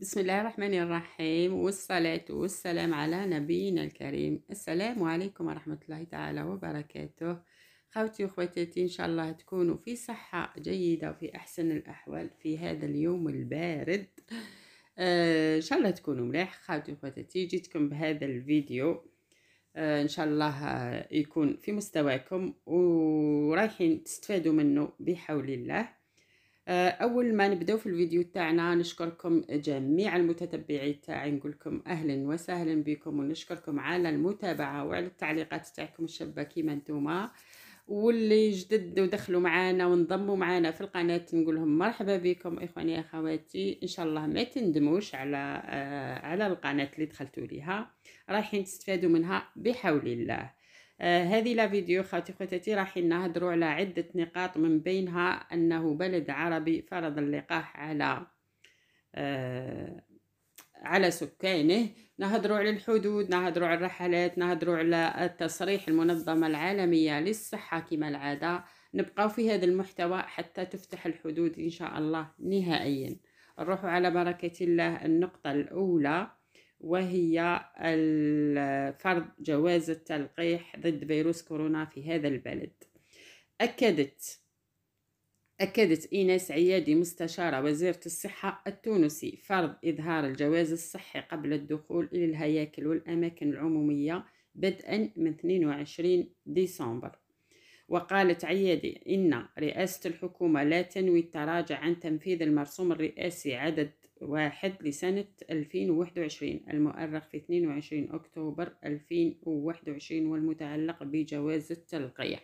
بسم الله الرحمن الرحيم والصلاة والسلام على نبينا الكريم السلام عليكم ورحمة الله تعالى وبركاته خوتي وخواتاتي إن شاء الله تكونوا في صحة جيدة وفي أحسن الأحوال في هذا اليوم البارد آه إن شاء الله تكونوا مليح خوتي وخواتاتي جيتكم بهذا الفيديو آه إن شاء الله يكون في مستواكم ورايحين تستفادوا منه بحول الله آه، اول ما نبداو في الفيديو تاعنا نشكركم جميع المتتبعين تاعي نقولكم اهلا وسهلا بكم ونشكركم على المتابعه وعلى التعليقات تاعكم الشابه كيما نتوما واللي جدد ودخلوا معنا وانضموا معنا في القناه نقول لهم مرحبا بكم اخواني اخواتي ان شاء الله ما تندموش على آه، على القناه اللي دخلتوا ليها رايحين تستفادوا منها بحول الله آه، هذه لا فيديو خاوتي خواتاتي رايحين نهضروا على عدة نقاط من بينها أنه بلد عربي فرض اللقاح على آه على سكانه نهضروا على الحدود نهضروا على الرحلات نهضروا على التصريح المنظمة العالمية للصحة كما العادة نبقاو في هذا المحتوى حتى تفتح الحدود إن شاء الله نهائيا نروحوا على بركة الله النقطة الأولى وهي فرض جواز التلقيح ضد فيروس كورونا في هذا البلد أكدت أكدت إيناس عيادي مستشارة وزيرة الصحة التونسي فرض إظهار الجواز الصحي قبل الدخول إلى الهياكل والأماكن العمومية بدءا من 22 ديسمبر وقالت عيادي إن رئاسة الحكومة لا تنوي التراجع عن تنفيذ المرسوم الرئاسي عدد واحد لسنة 2021 المؤرخ في 22 أكتوبر 2021 والمتعلق بجواز التلقية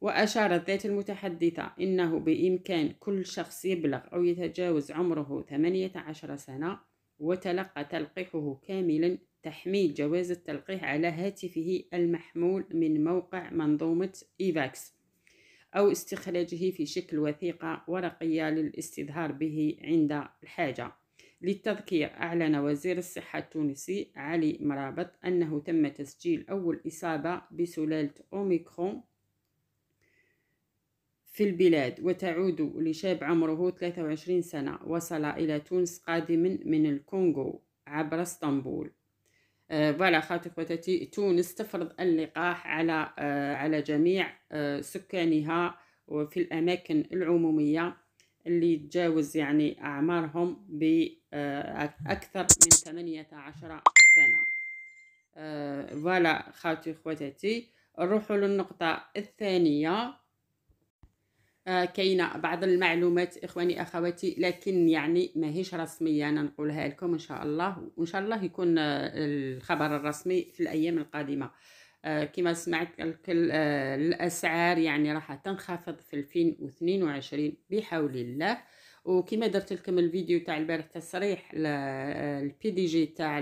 وأشارت ذات المتحدثة إنه بإمكان كل شخص يبلغ أو يتجاوز عمره 18 سنة وتلقى تلقيحه كاملا تحميل جواز التلقيح على هاتفه المحمول من موقع منظومة إيفاكس أو استخراجه في شكل وثيقة ورقية للاستظهار به عند الحاجة للتذكير أعلن وزير الصحة التونسي علي مرابط أنه تم تسجيل أول إصابة بسلالة أوميكرون في البلاد وتعود لشاب عمره 23 سنة وصل إلى تونس قادما من الكونغو عبر اسطنبول فوالا آه، خاوتي خواتاتي تونس تفرض اللقاح على آه، على جميع آه، سكانها وفي الاماكن العموميه اللي تجاوز يعني اعمارهم باكثر من 18 سنه فوالا خاوتي خواتاتي نروحوا للنقطه الثانيه آه، كاينه بعض المعلومات اخواني اخواتي لكن يعني ماهيش رسميه انا نقولها لكم ان شاء الله وان شاء الله يكون آه، الخبر الرسمي في الايام القادمه آه، كما سمعت الاسعار يعني راح تنخفض في 2022 بحول الله وكما درت لكم الفيديو تاع البارح تصريح البي دي جي تاع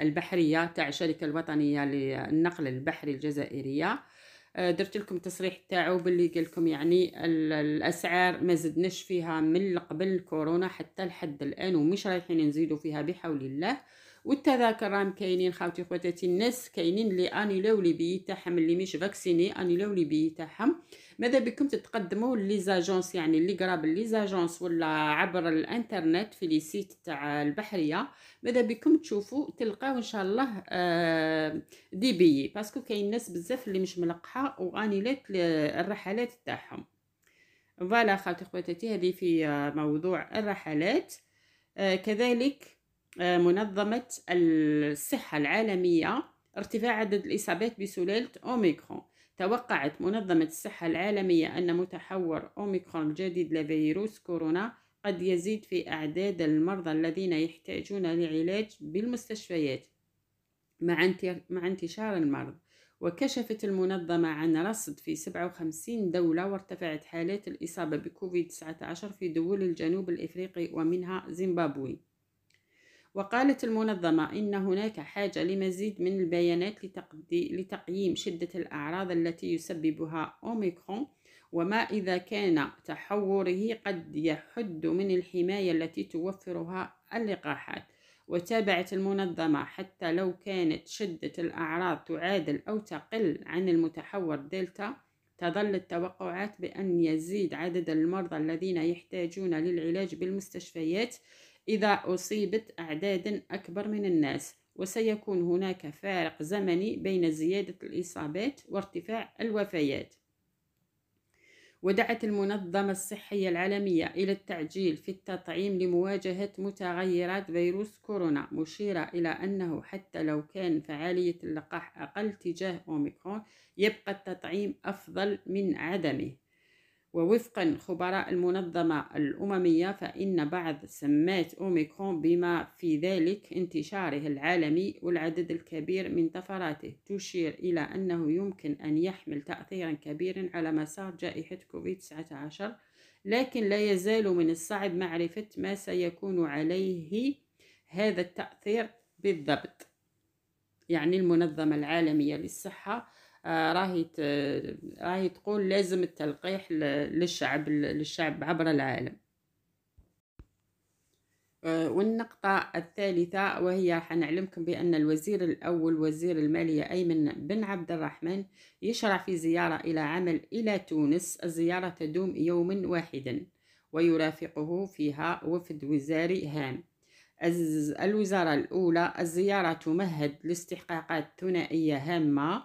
البحريه تاع الشركه الوطنيه للنقل البحري الجزائريه آه، درت لكم تصريح تاعو باللي قال لكم يعني الاسعار ما زدناش فيها من قبل الكورونا حتى لحد الان ومش رايحين نزيدوا فيها بحول الله والتذاكر راهم كاينين خاوتي خواتاتي الناس كاينين لي انيلاو لي بي تاعهم اللي مش فاكسيني انيلاو لي بي تاعهم ماذا بكم تتقدموا ليزاجونس يعني اللي قراب ليزاجونس ولا عبر الانترنت في لي سيت تاع البحريه ماذا بكم تشوفوا تلقاو ان شاء الله آه، دي بي باسكو كاين ناس بزاف اللي مش ملقحه وانيلات الرحلات تاعهم فوالا خالتي خواتاتي هذه في آه، موضوع الرحلات آه، كذلك منظمه الصحه العالميه ارتفاع عدد الاصابات بسلاله اوميكرون توقعت منظمة الصحة العالمية أن متحور أوميكرون الجديد لفيروس كورونا قد يزيد في أعداد المرضى الذين يحتاجون لعلاج بالمستشفيات مع انتشار المرض وكشفت المنظمة عن رصد في 57 دولة وارتفعت حالات الإصابة بكوفيد-19 في دول الجنوب الإفريقي ومنها زيمبابوي وقالت المنظمة إن هناك حاجة لمزيد من البيانات لتقييم شدة الأعراض التي يسببها أوميكرون وما إذا كان تحوره قد يحد من الحماية التي توفرها اللقاحات وتابعت المنظمة حتى لو كانت شدة الأعراض تعادل أو تقل عن المتحور دلتا تظل التوقعات بأن يزيد عدد المرضى الذين يحتاجون للعلاج بالمستشفيات إذا أصيبت أعداد أكبر من الناس وسيكون هناك فارق زمني بين زيادة الإصابات وارتفاع الوفيات ودعت المنظمة الصحية العالمية إلى التعجيل في التطعيم لمواجهة متغيرات فيروس كورونا مشيرة إلى أنه حتى لو كان فعالية اللقاح أقل تجاه أوميكرون يبقى التطعيم أفضل من عدمه ووفقا خبراء المنظمة الأممية فإن بعض سمات أوميكرون بما في ذلك انتشاره العالمي والعدد الكبير من طفراته تشير إلى أنه يمكن أن يحمل تأثيرا كبيرا على مسار جائحة كوفيد 19 لكن لا يزال من الصعب معرفة ما سيكون عليه هذا التأثير بالضبط يعني المنظمة العالمية للصحة راهي راهي تقول لازم التلقيح للشعب للشعب عبر العالم آه، والنقطة الثالثة وهي حنعلمكم بأن الوزير الأول وزير المالية أيمن بن عبد الرحمن يشرع في زيارة إلى عمل إلى تونس الزيارة تدوم يوما واحدا ويرافقه فيها وفد وزاري هام الوزارة الأولى الزيارة تمهد لاستحقاقات ثنائية هامة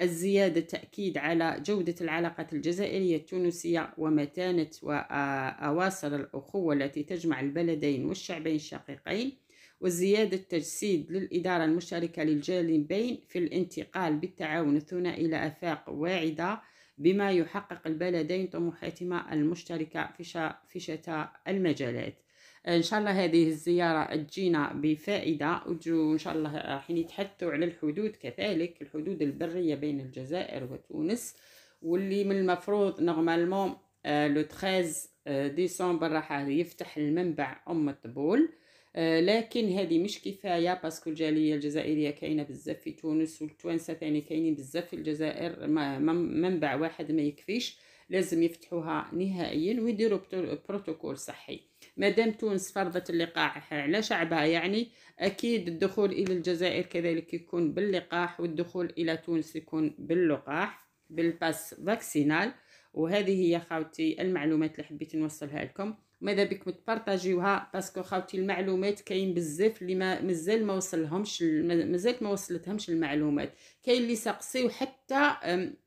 الزيادة تأكيد على جودة العلاقة الجزائرية التونسية ومتانة وأواصر الأخوة التي تجمع البلدين والشعبين الشقيقين وزيادة تجسيد للإدارة المشتركة للجانبين في الانتقال بالتعاون الثنائي إلى آفاق واعدة بما يحقق البلدين طموحاتهما المشتركة في شتى المجالات ان شاء الله هذه الزياره تجينا بفائده وتجو ان شاء الله حين يتحدثوا على الحدود كذلك الحدود البريه بين الجزائر وتونس واللي من المفروض نورمالمون لو 13 ديسمبر راح يفتح المنبع ام الطبول آه، لكن هذه مش كفايه باسكو الجاليه الجزائريه كاينه بزاف في تونس والتوانسه ثاني كاينين بزاف في الجزائر منبع واحد ما يكفيش لازم يفتحوها نهائيا ويديروا بروتوكول صحي مادام تونس فرضت اللقاح على شعبها يعني أكيد الدخول إلى الجزائر كذلك يكون باللقاح والدخول إلى تونس يكون باللقاح بالباس فاكسينال وهذه هي خاوتي المعلومات اللي حبيت نوصلها لكم ماذا بكم تبارطاجيوها باسكو خاوتي المعلومات كاين بزاف اللي ما مازال ما وصلهمش مازال ما وصلتهمش المعلومات كاين اللي سقسيو حتى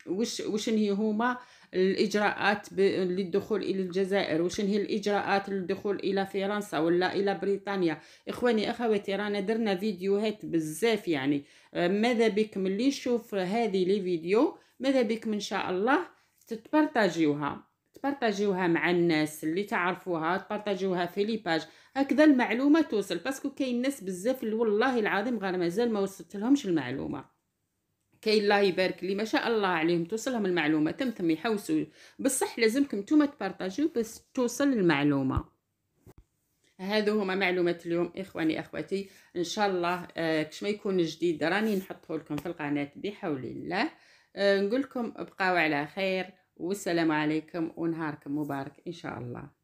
واش واش هي هما الاجراءات للدخول الى الجزائر واش هي الاجراءات للدخول الى فرنسا ولا الى بريطانيا اخواني اخواتي رانا درنا فيديوهات بزاف يعني أه، ماذا بكم اللي نشوف هذه لي فيديو ماذا بكم ان شاء الله تتبارطاجيوها تبارطاجيوها مع الناس اللي تعرفوها تبارطاجيوها في لي باج هكذا المعلومه توصل باسكو كاين ناس بزاف والله العظيم غير مازال ما وصلت لهمش المعلومه كاين الله يبارك لي ما شاء الله عليهم توصلهم المعلومه تم تم يحوسوا بصح لازمكم نتوما تبارطاجيو بس توصل المعلومه هذو هما معلومات اليوم اخواني اخواتي ان شاء الله آه كش ما يكون جديد راني نحطه لكم في القناه بحول الله آه نقول لكم بقاو على خير والسلام عليكم ونهاركم مبارك إن شاء الله